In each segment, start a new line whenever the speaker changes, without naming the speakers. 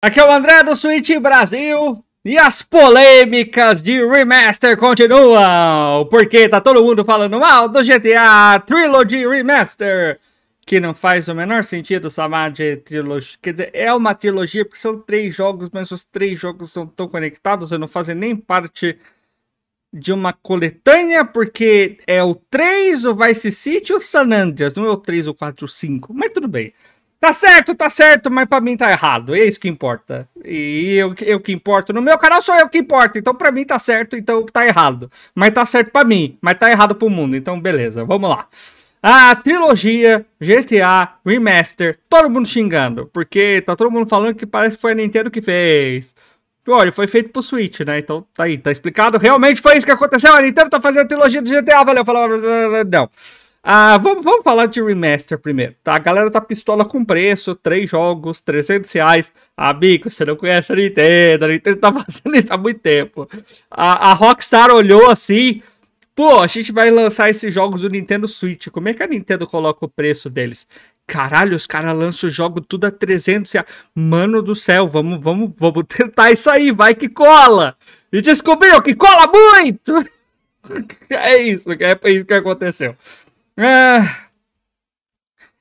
Aqui é o André do Switch Brasil e as polêmicas de remaster continuam, porque tá todo mundo falando mal do GTA Trilogy Remaster, que não faz o menor sentido chamar de trilogia, quer dizer, é uma trilogia porque são três jogos, mas os três jogos são tão conectados eu não fazem nem parte de uma coletânea, porque é o 3, o Vice City e o San Andreas, não é o 3, o 4, o 5, mas tudo bem. Tá certo, tá certo, mas pra mim tá errado. É isso que importa. E eu, eu que importo. No meu canal sou eu que importo. Então pra mim tá certo, então tá errado. Mas tá certo pra mim, mas tá errado pro mundo. Então beleza, vamos lá. A trilogia GTA Remaster, todo mundo xingando. Porque tá todo mundo falando que parece que foi a Nintendo que fez. Olha, foi feito pro Switch, né? Então tá aí, tá explicado. Realmente foi isso que aconteceu. A Nintendo tá fazendo a trilogia do GTA, valeu. Falou, não. Ah, vamos, vamos falar de remaster primeiro, tá? A galera tá pistola com preço, três jogos, 300 reais. bico você não conhece a Nintendo, a Nintendo tá fazendo isso há muito tempo. A, a Rockstar olhou assim, pô, a gente vai lançar esses jogos do Nintendo Switch, como é que a Nintendo coloca o preço deles? Caralho, os caras lançam o jogo tudo a 300 reais. Mano do céu, vamos, vamos, vamos tentar isso aí, vai que cola! E descobriu que cola muito! é isso, é isso que aconteceu. É.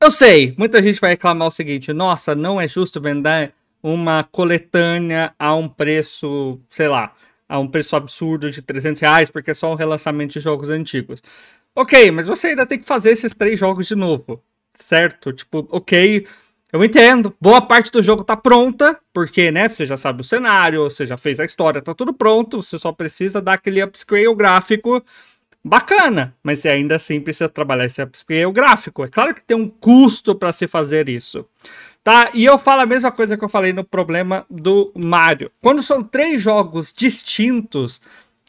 Eu sei, muita gente vai reclamar o seguinte: nossa, não é justo vender uma coletânea a um preço, sei lá, a um preço absurdo de 300 reais, porque é só um relançamento de jogos antigos. Ok, mas você ainda tem que fazer esses três jogos de novo, certo? Tipo, ok, eu entendo. Boa parte do jogo tá pronta, porque, né, você já sabe o cenário, você já fez a história, tá tudo pronto, você só precisa dar aquele upscale gráfico bacana, mas você ainda assim precisa trabalhar esse upscale é gráfico. É claro que tem um custo para se fazer isso. Tá? E eu falo a mesma coisa que eu falei no problema do Mario. Quando são três jogos distintos,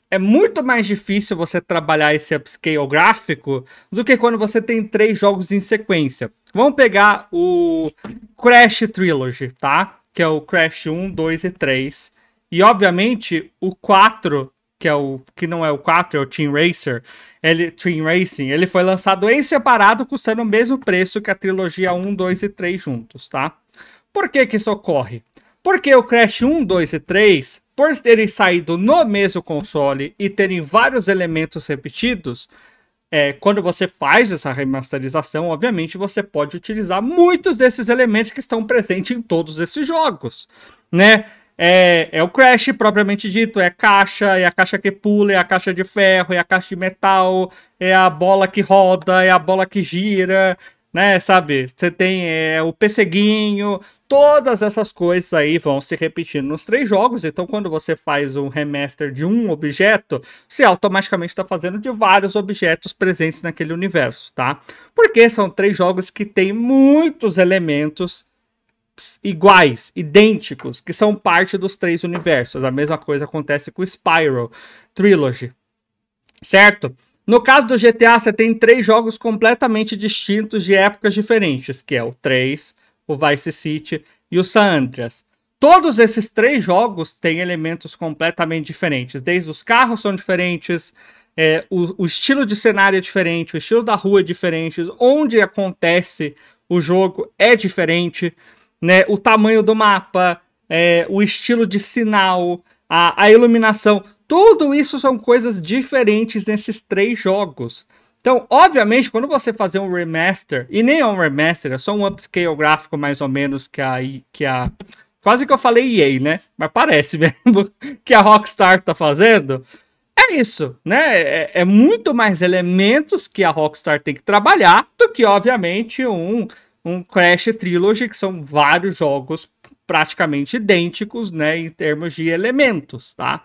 é muito mais difícil você trabalhar esse upscale gráfico do que quando você tem três jogos em sequência. Vamos pegar o Crash Trilogy, tá? Que é o Crash 1, 2 e 3. E obviamente o 4 que é o que não é o 4, é o Team Racer, ele, Team Racing, ele foi lançado em separado, custando o mesmo preço que a trilogia 1, 2 e 3 juntos, tá? Por que que isso ocorre? Porque o Crash 1, 2 e 3, por terem saído no mesmo console e terem vários elementos repetidos, é, quando você faz essa remasterização, obviamente você pode utilizar muitos desses elementos que estão presentes em todos esses jogos, né? É, é o crash propriamente dito, é caixa, é a caixa que pula, é a caixa de ferro, é a caixa de metal, é a bola que roda, é a bola que gira, né? Sabe? Você tem é, o pesseguinho, todas essas coisas aí vão se repetindo nos três jogos. Então, quando você faz um remaster de um objeto, você automaticamente está fazendo de vários objetos presentes naquele universo, tá? Porque são três jogos que têm muitos elementos iguais, idênticos, que são parte dos três universos. A mesma coisa acontece com Spiral Trilogy. Certo? No caso do GTA, você tem três jogos completamente distintos de épocas diferentes, que é o 3, o Vice City e o San Andreas. Todos esses três jogos têm elementos completamente diferentes. Desde os carros são diferentes, é, o, o estilo de cenário é diferente, o estilo da rua é diferente, onde acontece o jogo é diferente né? O tamanho do mapa, é, o estilo de sinal, a, a iluminação. Tudo isso são coisas diferentes nesses três jogos. Então, obviamente, quando você fazer um remaster, e nem é um remaster, é só um upscale gráfico mais ou menos que a. Que a quase que eu falei EA, né? Mas parece mesmo que a Rockstar tá fazendo. É isso, né? É, é muito mais elementos que a Rockstar tem que trabalhar do que, obviamente, um um Crash Trilogy, que são vários jogos praticamente idênticos, né, em termos de elementos, tá?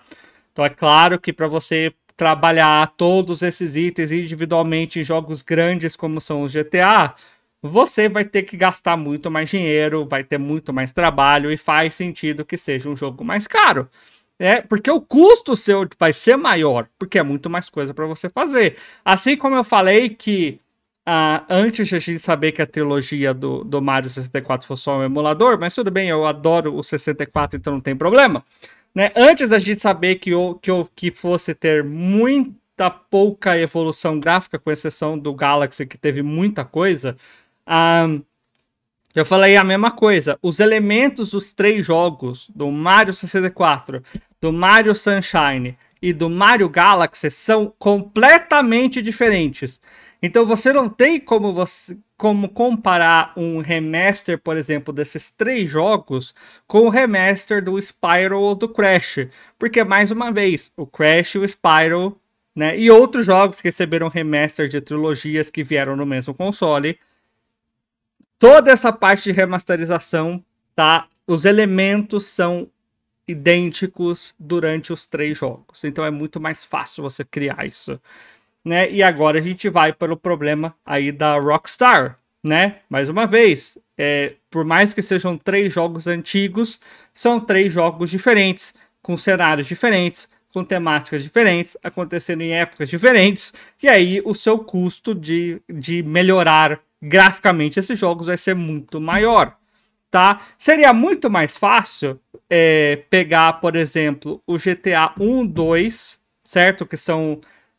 Então é claro que para você trabalhar todos esses itens individualmente em jogos grandes como são os GTA, você vai ter que gastar muito mais dinheiro, vai ter muito mais trabalho e faz sentido que seja um jogo mais caro. É, porque o custo seu vai ser maior, porque é muito mais coisa para você fazer. Assim como eu falei que Uh, antes de a gente saber que a trilogia do, do Mario 64 foi só um emulador, mas tudo bem, eu adoro o 64, então não tem problema. Né? Antes da gente saber que, o, que, o, que fosse ter muita pouca evolução gráfica, com exceção do Galaxy, que teve muita coisa, uh, eu falei a mesma coisa. Os elementos dos três jogos, do Mario 64, do Mario Sunshine e do Mario Galaxy, são completamente diferentes. Então você não tem como você como comparar um remaster, por exemplo, desses três jogos com o remaster do Spyro ou do Crash, porque mais uma vez, o Crash e o Spyro, né, e outros jogos que receberam remaster de trilogias que vieram no mesmo console, toda essa parte de remasterização, tá? Os elementos são idênticos durante os três jogos. Então é muito mais fácil você criar isso né? E agora a gente vai pelo problema aí da Rockstar, né? Mais uma vez, é, por mais que sejam três jogos antigos, são três jogos diferentes, com cenários diferentes, com temáticas diferentes, acontecendo em épocas diferentes, e aí o seu custo de, de melhorar graficamente esses jogos vai ser muito maior, tá? Seria muito mais fácil é, pegar, por exemplo, o GTA 1, 2, certo? Que são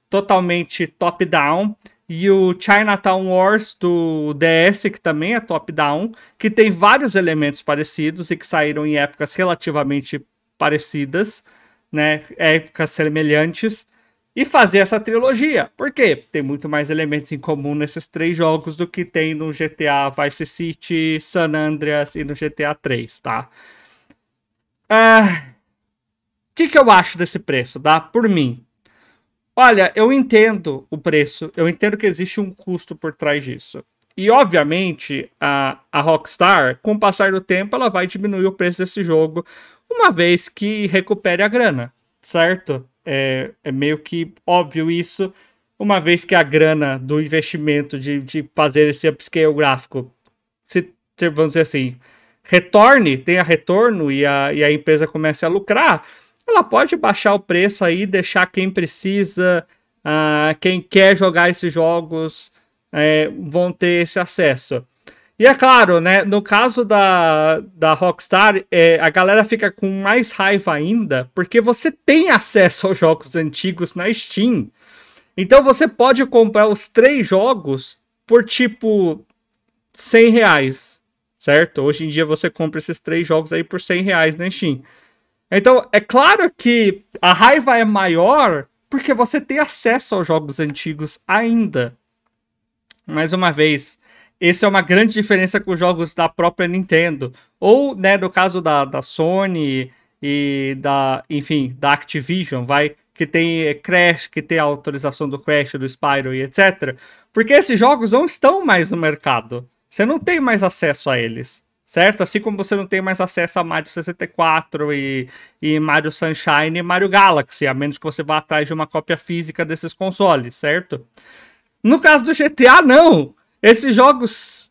totalmente top-down. E o Chinatown Wars do DS, que também é top-down, que tem vários elementos parecidos e que saíram em épocas relativamente parecidas, né? Épocas semelhantes. E fazer essa trilogia. Por quê? Tem muito mais elementos em comum nesses três jogos do que tem no GTA Vice City, San Andreas e no GTA 3, tá? Ah, o uh, que, que eu acho desse preço, tá? Por mim, Olha, eu entendo o preço, eu entendo que existe um custo por trás disso. E, obviamente, a, a Rockstar, com o passar do tempo, ela vai diminuir o preço desse jogo, uma vez que recupere a grana, certo? É, é meio que óbvio isso, uma vez que a grana do investimento de, de fazer esse upscale gráfico, se, vamos dizer assim, retorne, tenha retorno e a, e a empresa comece a lucrar, ela pode baixar o preço aí, deixar quem precisa, uh, quem quer jogar esses jogos uh, vão ter esse acesso. E é claro, né, no caso da, da Rockstar, é, a galera fica com mais raiva ainda, porque você tem acesso aos jogos antigos na Steam. Então você pode comprar os três jogos por tipo 100 reais, certo? Hoje em dia você compra esses três jogos aí por 100 reais na Steam. Então, é claro que a raiva é maior porque você tem acesso aos jogos antigos ainda. Mais uma vez, essa é uma grande diferença com os jogos da própria Nintendo. Ou, né, no caso da, da Sony e da, enfim, da Activision, vai, que tem Crash, que tem a autorização do Crash, do Spyro e etc. Porque esses jogos não estão mais no mercado. Você não tem mais acesso a eles certo? Assim como você não tem mais acesso a Mario 64 e, e Mario Sunshine e Mario Galaxy, a menos que você vá atrás de uma cópia física desses consoles, certo? No caso do GTA, não! Esses jogos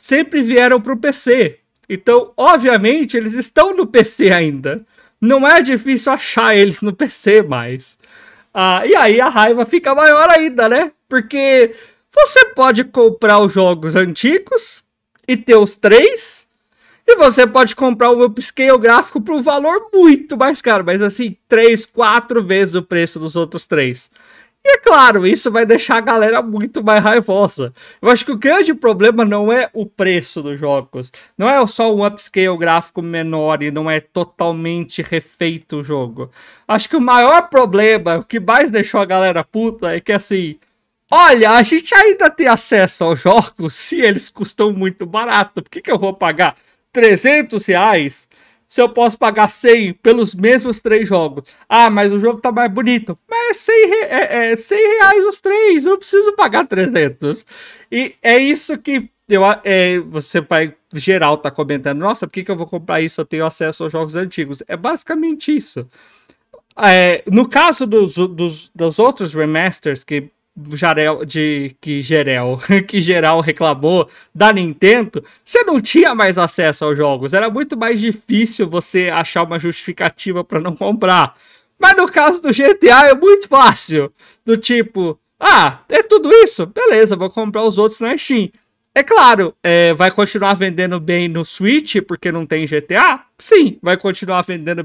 sempre vieram para o PC. Então, obviamente, eles estão no PC ainda. Não é difícil achar eles no PC mais. Ah, e aí a raiva fica maior ainda, né? Porque você pode comprar os jogos antigos e ter os três, e você pode comprar o upscale gráfico por um valor muito mais caro, mas assim, 3, 4 vezes o preço dos outros três. E é claro, isso vai deixar a galera muito mais raivosa. Eu acho que o grande problema não é o preço dos jogos. Não é só um upscale gráfico menor e não é totalmente refeito o jogo. Acho que o maior problema, o que mais deixou a galera puta, é que assim. Olha, a gente ainda tem acesso aos jogos se eles custam muito barato. Por que, que eu vou pagar 300 reais se eu posso pagar 100 pelos mesmos três jogos? Ah, mas o jogo tá mais bonito. Mas é 100, re... é, é 100 reais os três, eu não preciso pagar 300. E é isso que eu, é, você vai geral tá comentando, nossa, por que, que eu vou comprar isso? Eu tenho acesso aos jogos antigos. É basicamente isso. É, no caso dos, dos, dos outros remasters que Jarel, de que Gerel, que geral reclamou da Nintendo, você não tinha mais acesso aos jogos. Era muito mais difícil você achar uma justificativa para não comprar. Mas no caso do GTA é muito fácil. Do tipo, ah, é tudo isso? Beleza, vou comprar os outros na Steam. É claro, é, vai continuar vendendo bem no Switch porque não tem GTA? Sim, vai continuar vendendo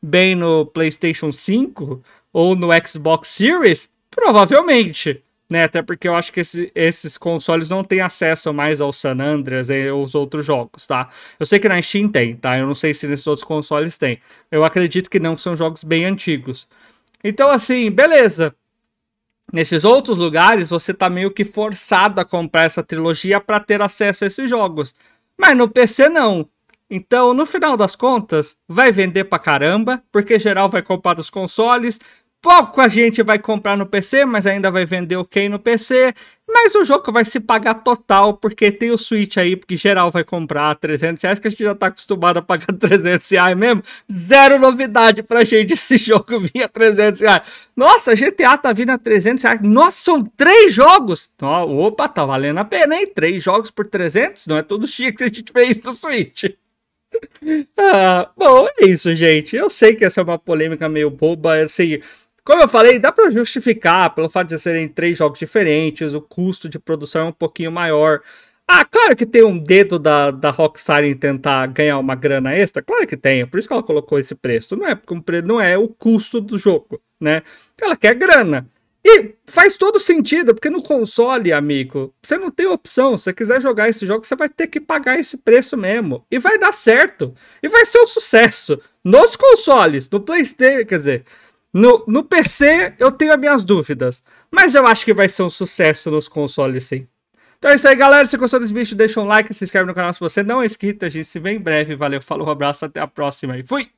bem no PlayStation 5 ou no Xbox Series? Provavelmente, né? Até porque eu acho que esse, esses consoles não têm acesso mais ao San Andreas e aos outros jogos, tá? Eu sei que na Steam tem, tá? Eu não sei se nesses outros consoles tem. Eu acredito que não, que são jogos bem antigos. Então, assim, beleza. Nesses outros lugares, você tá meio que forçado a comprar essa trilogia para ter acesso a esses jogos. Mas no PC não. Então, no final das contas, vai vender pra caramba, porque geral vai comprar os consoles, Pouco a gente vai comprar no PC, mas ainda vai vender ok no PC. Mas o jogo vai se pagar total, porque tem o Switch aí, porque geral vai comprar 300 reais, que a gente já tá acostumado a pagar 300 reais mesmo. Zero novidade pra gente esse jogo vinha 300 reais. Nossa, GTA tá vindo a 300 reais. Nossa, são três jogos! Então, opa, tá valendo a pena, hein? Três jogos por 300? Não é todo chique se a gente fez isso no Switch. ah, bom, é isso, gente. Eu sei que essa é uma polêmica meio boba, assim... Como eu falei, dá para justificar pelo fato de serem três jogos diferentes, o custo de produção é um pouquinho maior. Ah, claro que tem um dedo da, da Rockstar em tentar ganhar uma grana extra, claro que tem, é por isso que ela colocou esse preço. Não é porque não é o custo do jogo, né? Ela quer grana. E faz todo sentido, porque no console, amigo, você não tem opção. Se você quiser jogar esse jogo, você vai ter que pagar esse preço mesmo. E vai dar certo. E vai ser um sucesso. Nos consoles, no PlayStation, quer dizer, no, no PC eu tenho as minhas dúvidas, mas eu acho que vai ser um sucesso nos consoles sim. Então é isso aí, galera. Se gostou desse vídeo, deixa um like, se inscreve no canal se você não é inscrito. A gente se vê em breve. Valeu, falou, um abraço, até a próxima e fui!